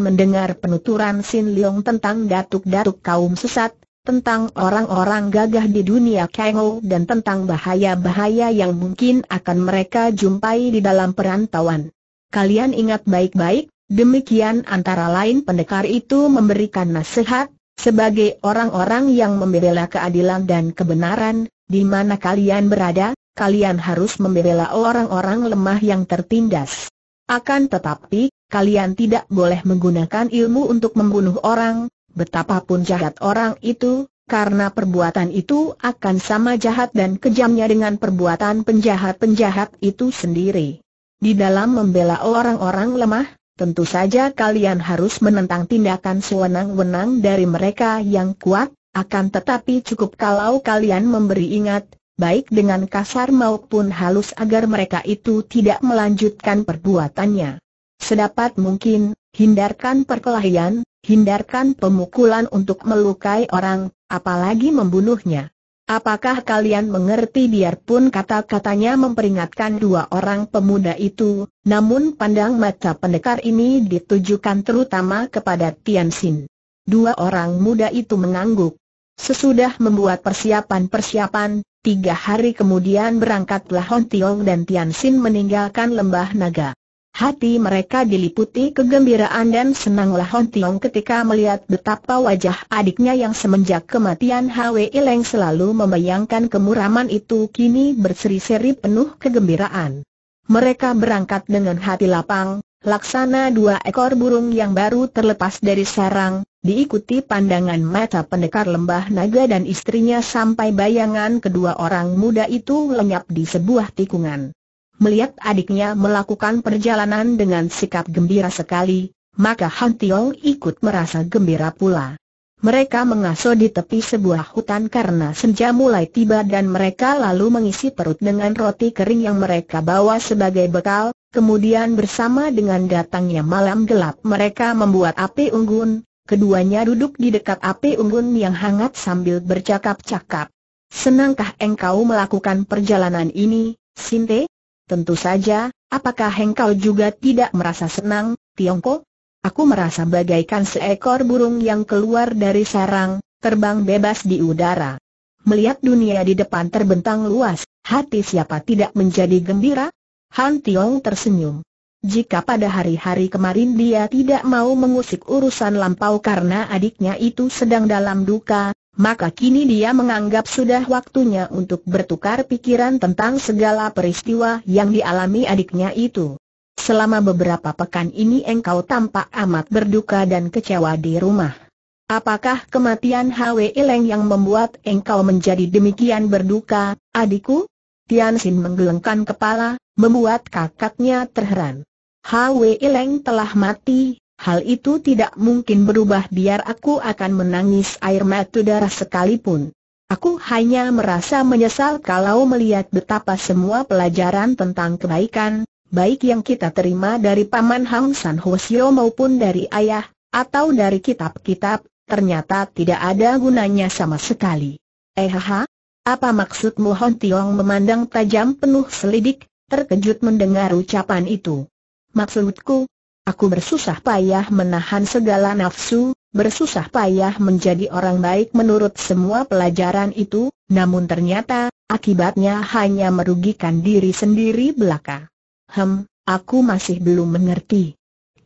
mendengar penuturan Sin Leong tentang datuk-datuk kaum sesat, tentang orang-orang gagah di dunia Kengo dan tentang bahaya-bahaya yang mungkin akan mereka jumpai di dalam perantauan. Kalian ingat baik-baik, demikian antara lain pendekar itu memberikan nasihat, sebagai orang-orang yang membela keadilan dan kebenaran, di mana kalian berada, kalian harus membela orang-orang lemah yang tertindas. Akan tetapi, kalian tidak boleh menggunakan ilmu untuk membunuh orang, betapapun jahat orang itu, karena perbuatan itu akan sama jahat dan kejamnya dengan perbuatan penjahat-penjahat itu sendiri. Di dalam membela orang-orang lemah, tentu saja kalian harus menentang tindakan sewenang-wenang dari mereka yang kuat, akan tetapi cukup kalau kalian memberi ingat, baik dengan kasar maupun halus agar mereka itu tidak melanjutkan perbuatannya. Sedapat mungkin, hindarkan perkelahian, hindarkan pemukulan untuk melukai orang, apalagi membunuhnya. Apakah kalian mengerti biarpun kata-katanya memperingatkan dua orang pemuda itu, namun pandang mata pendekar ini ditujukan terutama kepada Tian Xin. Dua orang muda itu mengangguk. Sesudah membuat persiapan-persiapan, Tiga hari kemudian berangkatlah Hon Tiong dan Tian Xin meninggalkan lembah naga. Hati mereka diliputi kegembiraan dan senanglah Hon Tiong ketika melihat betapa wajah adiknya yang semenjak kematian Hwe Ileng selalu membayangkan kemuraman itu kini berseri-seri penuh kegembiraan. Mereka berangkat dengan hati lapang, laksana dua ekor burung yang baru terlepas dari sarang, Diikuti pandangan mata pendekar lembah naga dan istrinya sampai bayangan kedua orang muda itu lenyap di sebuah tikungan. Melihat adiknya melakukan perjalanan dengan sikap gembira sekali, maka Han Tiong ikut merasa gembira pula. Mereka mengasuh di tepi sebuah hutan karena senja mulai tiba dan mereka lalu mengisi perut dengan roti kering yang mereka bawa sebagai bekal, kemudian bersama dengan datangnya malam gelap mereka membuat api unggun, Keduanya duduk di dekat api unggun yang hangat sambil bercakap-cakap. Senangkah engkau melakukan perjalanan ini, Sinte? Tentu saja, apakah engkau juga tidak merasa senang, Tiongko? Aku merasa bagaikan seekor burung yang keluar dari sarang, terbang bebas di udara. Melihat dunia di depan terbentang luas, hati siapa tidak menjadi gembira? Han Tiong tersenyum. Jika pada hari-hari kemarin dia tidak mau mengusik urusan lampau karena adiknya itu sedang dalam duka, maka kini dia menganggap sudah waktunya untuk bertukar pikiran tentang segala peristiwa yang dialami adiknya itu. Selama beberapa pekan ini engkau tampak amat berduka dan kecewa di rumah. Apakah kematian Hwe Ileng yang membuat engkau menjadi demikian berduka, adikku? Tian Xin menggelengkan kepala, membuat kakaknya terheran. Hwe Ileng telah mati, hal itu tidak mungkin berubah biar aku akan menangis air mata darah sekalipun. Aku hanya merasa menyesal kalau melihat betapa semua pelajaran tentang kebaikan, baik yang kita terima dari Paman Hang San maupun dari ayah, atau dari kitab-kitab, ternyata tidak ada gunanya sama sekali. Eh ha, apa maksudmu Hon Tiong memandang tajam penuh selidik, terkejut mendengar ucapan itu. Maksudku, aku bersusah payah menahan segala nafsu, bersusah payah menjadi orang baik menurut semua pelajaran itu, namun ternyata, akibatnya hanya merugikan diri sendiri belaka. Hem, aku masih belum mengerti.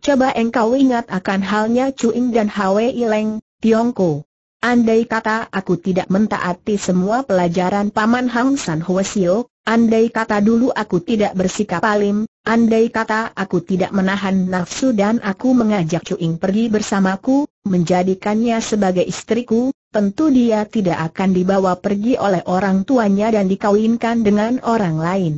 Coba engkau ingat akan halnya Cuing dan Hwe Ileng, Tiongko. Andai kata aku tidak mentaati semua pelajaran Paman Hang San Hwesio, andai kata dulu aku tidak bersikap alim, Andai kata aku tidak menahan nafsu dan aku mengajak Cuing pergi bersamaku, menjadikannya sebagai istriku, tentu dia tidak akan dibawa pergi oleh orang tuanya dan dikawinkan dengan orang lain.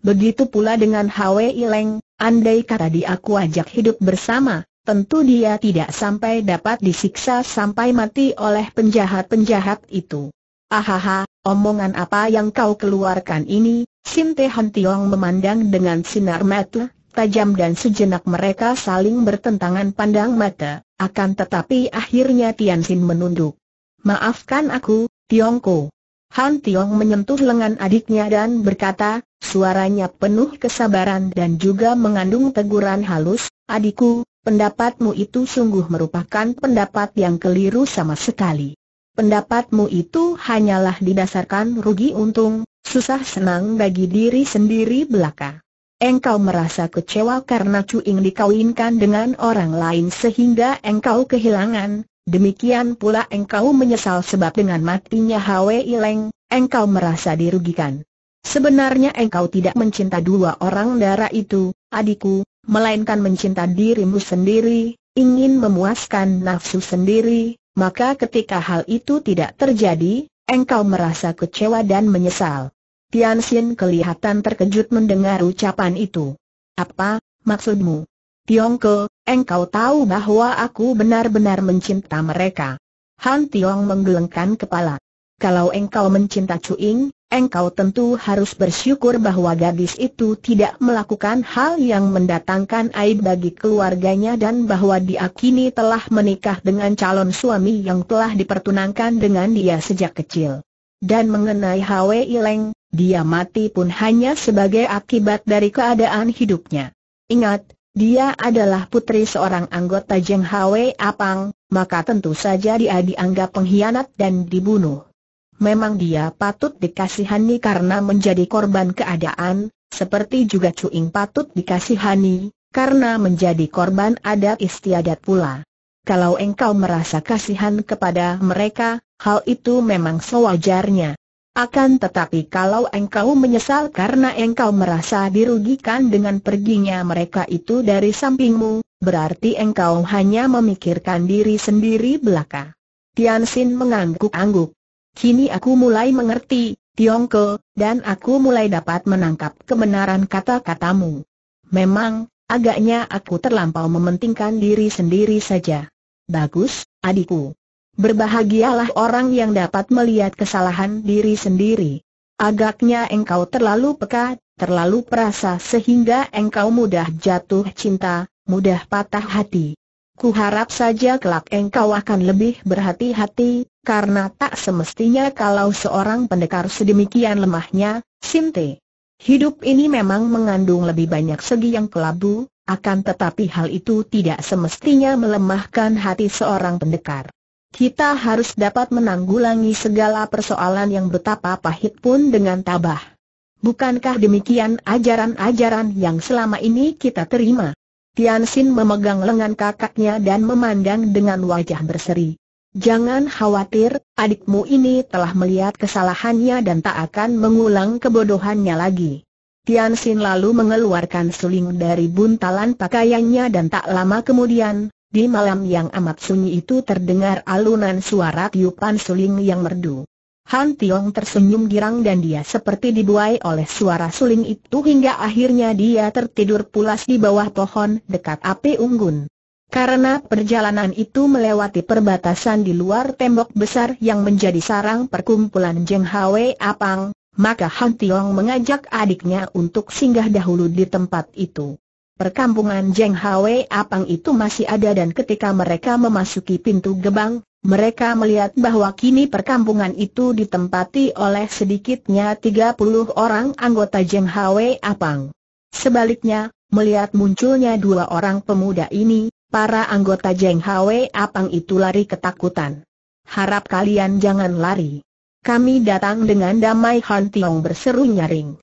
Begitu pula dengan Hwe Ileng, andai kata dia aku ajak hidup bersama, tentu dia tidak sampai dapat disiksa sampai mati oleh penjahat-penjahat itu. Ahaha, omongan apa yang kau keluarkan ini, Sim Han Tiong memandang dengan sinar mata, tajam dan sejenak mereka saling bertentangan pandang mata, akan tetapi akhirnya Tian Sin menunduk. Maafkan aku, Ko. Han Tiong menyentuh lengan adiknya dan berkata, suaranya penuh kesabaran dan juga mengandung teguran halus, adikku, pendapatmu itu sungguh merupakan pendapat yang keliru sama sekali. Pendapatmu itu hanyalah didasarkan rugi untung, susah senang bagi diri sendiri belaka. Engkau merasa kecewa karena Cuing dikawinkan dengan orang lain sehingga engkau kehilangan, demikian pula engkau menyesal sebab dengan matinya Hwe Ileng, engkau merasa dirugikan. Sebenarnya engkau tidak mencinta dua orang darah itu, adikku, melainkan mencinta dirimu sendiri, ingin memuaskan nafsu sendiri, maka ketika hal itu tidak terjadi, engkau merasa kecewa dan menyesal. Tian Xin kelihatan terkejut mendengar ucapan itu. Apa, maksudmu? Ke? engkau tahu bahwa aku benar-benar mencinta mereka. Han Tiong menggelengkan kepala. Kalau engkau mencinta Cuing, engkau tentu harus bersyukur bahwa gadis itu tidak melakukan hal yang mendatangkan aib bagi keluarganya dan bahwa dia kini telah menikah dengan calon suami yang telah dipertunangkan dengan dia sejak kecil. Dan mengenai Hwe Ileng, dia mati pun hanya sebagai akibat dari keadaan hidupnya. Ingat, dia adalah putri seorang anggota Jeng Hwe Apang, maka tentu saja dia dianggap pengkhianat dan dibunuh. Memang dia patut dikasihani karena menjadi korban keadaan, seperti juga Cuing patut dikasihani, karena menjadi korban adat istiadat pula. Kalau engkau merasa kasihan kepada mereka, hal itu memang sewajarnya. Akan tetapi kalau engkau menyesal karena engkau merasa dirugikan dengan perginya mereka itu dari sampingmu, berarti engkau hanya memikirkan diri sendiri belaka. Tian Xin mengangguk-angguk. Kini aku mulai mengerti, Tiongko, dan aku mulai dapat menangkap kebenaran kata-katamu. Memang, agaknya aku terlampau mementingkan diri sendiri saja. Bagus, adikku. Berbahagialah orang yang dapat melihat kesalahan diri sendiri. Agaknya engkau terlalu peka, terlalu perasa sehingga engkau mudah jatuh cinta, mudah patah hati. Kuharap saja kelak engkau akan lebih berhati-hati, karena tak semestinya kalau seorang pendekar sedemikian lemahnya, Sinte. Hidup ini memang mengandung lebih banyak segi yang kelabu, akan tetapi hal itu tidak semestinya melemahkan hati seorang pendekar. Kita harus dapat menanggulangi segala persoalan yang betapa pahit pun dengan tabah. Bukankah demikian ajaran-ajaran yang selama ini kita terima? Tian Xin memegang lengan kakaknya dan memandang dengan wajah berseri. Jangan khawatir, adikmu ini telah melihat kesalahannya dan tak akan mengulang kebodohannya lagi. Tian Xin lalu mengeluarkan suling dari buntalan pakaiannya dan tak lama kemudian, di malam yang amat sunyi itu terdengar alunan suara tiupan suling yang merdu. Han Tiong tersenyum girang dan dia seperti dibuai oleh suara suling itu hingga akhirnya dia tertidur pulas di bawah pohon dekat api unggun. Karena perjalanan itu melewati perbatasan di luar tembok besar yang menjadi sarang perkumpulan Jeng Hwe Apang, maka Han Tiong mengajak adiknya untuk singgah dahulu di tempat itu. Perkampungan Jeng Hwe Apang itu masih ada dan ketika mereka memasuki pintu gebang, mereka melihat bahwa kini perkampungan itu ditempati oleh sedikitnya 30 orang anggota Jeng Hwe Apang. Sebaliknya, melihat munculnya dua orang pemuda ini, para anggota Jeng Hwe Apang itu lari ketakutan. Harap kalian jangan lari. Kami datang dengan damai Han Tiong berseru nyaring.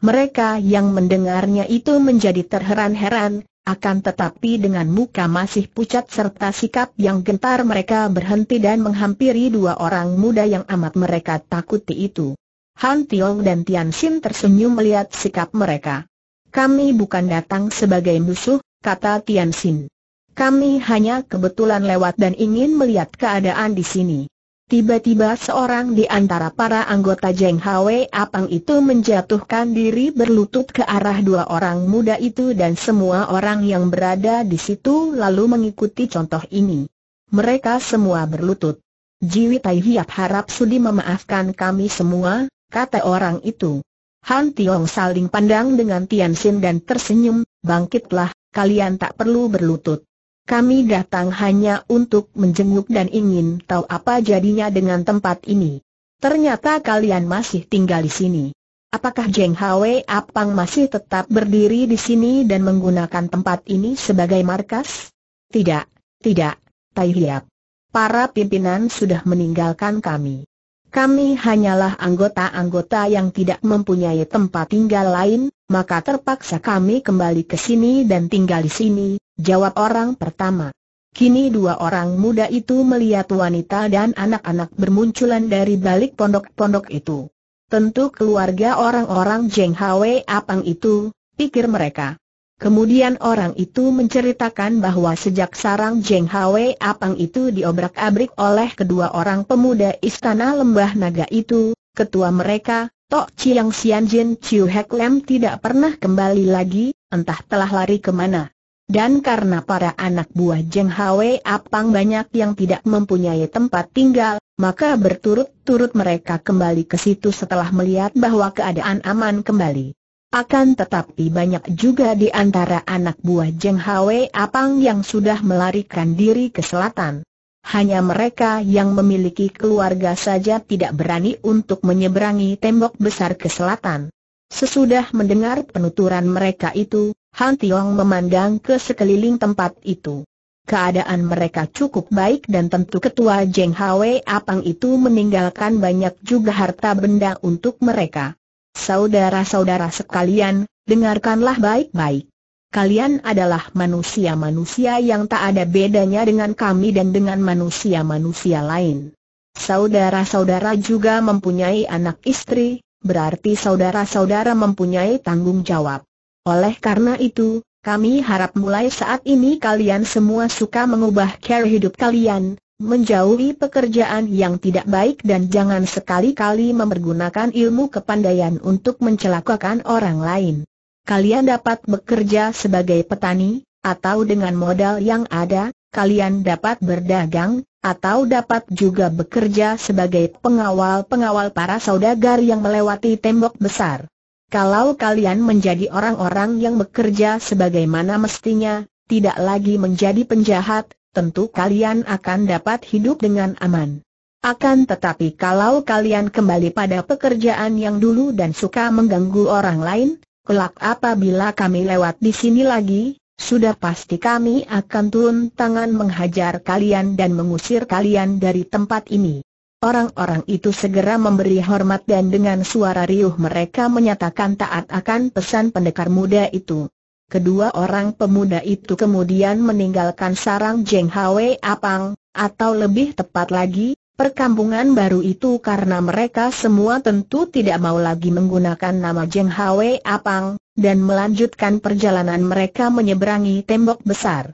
Mereka yang mendengarnya itu menjadi terheran-heran, akan tetapi dengan muka masih pucat serta sikap yang gentar mereka berhenti dan menghampiri dua orang muda yang amat mereka takuti itu. Han Tiong dan Tian Xin tersenyum melihat sikap mereka. Kami bukan datang sebagai musuh, kata Tian Xin. Kami hanya kebetulan lewat dan ingin melihat keadaan di sini. Tiba-tiba seorang di antara para anggota Jeng Hwe Apang itu menjatuhkan diri berlutut ke arah dua orang muda itu dan semua orang yang berada di situ lalu mengikuti contoh ini. Mereka semua berlutut. Jiwi Tai Hiap harap sudi memaafkan kami semua, kata orang itu. Han Tiong saling pandang dengan Tian Xin dan tersenyum, bangkitlah, kalian tak perlu berlutut. Kami datang hanya untuk menjenguk dan ingin tahu apa jadinya dengan tempat ini. Ternyata kalian masih tinggal di sini. Apakah Jeng Hwe Apang masih tetap berdiri di sini dan menggunakan tempat ini sebagai markas? Tidak, tidak, Tai Hiap. Para pimpinan sudah meninggalkan kami. Kami hanyalah anggota-anggota yang tidak mempunyai tempat tinggal lain, maka terpaksa kami kembali ke sini dan tinggal di sini, Jawab orang pertama. Kini dua orang muda itu melihat wanita dan anak-anak bermunculan dari balik pondok-pondok itu. Tentu keluarga orang-orang Jeng Hwe Apang itu, pikir mereka. Kemudian orang itu menceritakan bahwa sejak sarang Jeng Hwe Apang itu diobrak-abrik oleh kedua orang pemuda istana lembah naga itu, ketua mereka, Tok Chiang Jin Chiu Hek Lem tidak pernah kembali lagi, entah telah lari kemana. Dan karena para anak buah Jeng Hwe Apang banyak yang tidak mempunyai tempat tinggal, maka berturut-turut mereka kembali ke situ setelah melihat bahwa keadaan aman kembali. Akan tetapi banyak juga di antara anak buah Jeng Hwe Apang yang sudah melarikan diri ke selatan. Hanya mereka yang memiliki keluarga saja tidak berani untuk menyeberangi tembok besar ke selatan. Sesudah mendengar penuturan mereka itu, Han Tiong memandang ke sekeliling tempat itu. Keadaan mereka cukup baik dan tentu ketua Jeng Hwe Apang itu meninggalkan banyak juga harta benda untuk mereka. Saudara-saudara sekalian, dengarkanlah baik-baik. Kalian adalah manusia-manusia yang tak ada bedanya dengan kami dan dengan manusia-manusia lain. Saudara-saudara juga mempunyai anak istri, berarti saudara-saudara mempunyai tanggung jawab. Oleh karena itu, kami harap mulai saat ini kalian semua suka mengubah cara hidup kalian, menjauhi pekerjaan yang tidak baik dan jangan sekali-kali mempergunakan ilmu kepandaian untuk mencelakakan orang lain. Kalian dapat bekerja sebagai petani, atau dengan modal yang ada, kalian dapat berdagang, atau dapat juga bekerja sebagai pengawal-pengawal para saudagar yang melewati tembok besar. Kalau kalian menjadi orang-orang yang bekerja sebagaimana mestinya, tidak lagi menjadi penjahat, tentu kalian akan dapat hidup dengan aman. Akan tetapi kalau kalian kembali pada pekerjaan yang dulu dan suka mengganggu orang lain, kelak apabila kami lewat di sini lagi, sudah pasti kami akan turun tangan menghajar kalian dan mengusir kalian dari tempat ini. Orang-orang itu segera memberi hormat dan dengan suara riuh mereka menyatakan taat akan pesan pendekar muda itu. Kedua orang pemuda itu kemudian meninggalkan sarang Jeng Hwe Apang, atau lebih tepat lagi, perkampungan baru itu karena mereka semua tentu tidak mau lagi menggunakan nama Jeng Hwe Apang, dan melanjutkan perjalanan mereka menyeberangi tembok besar.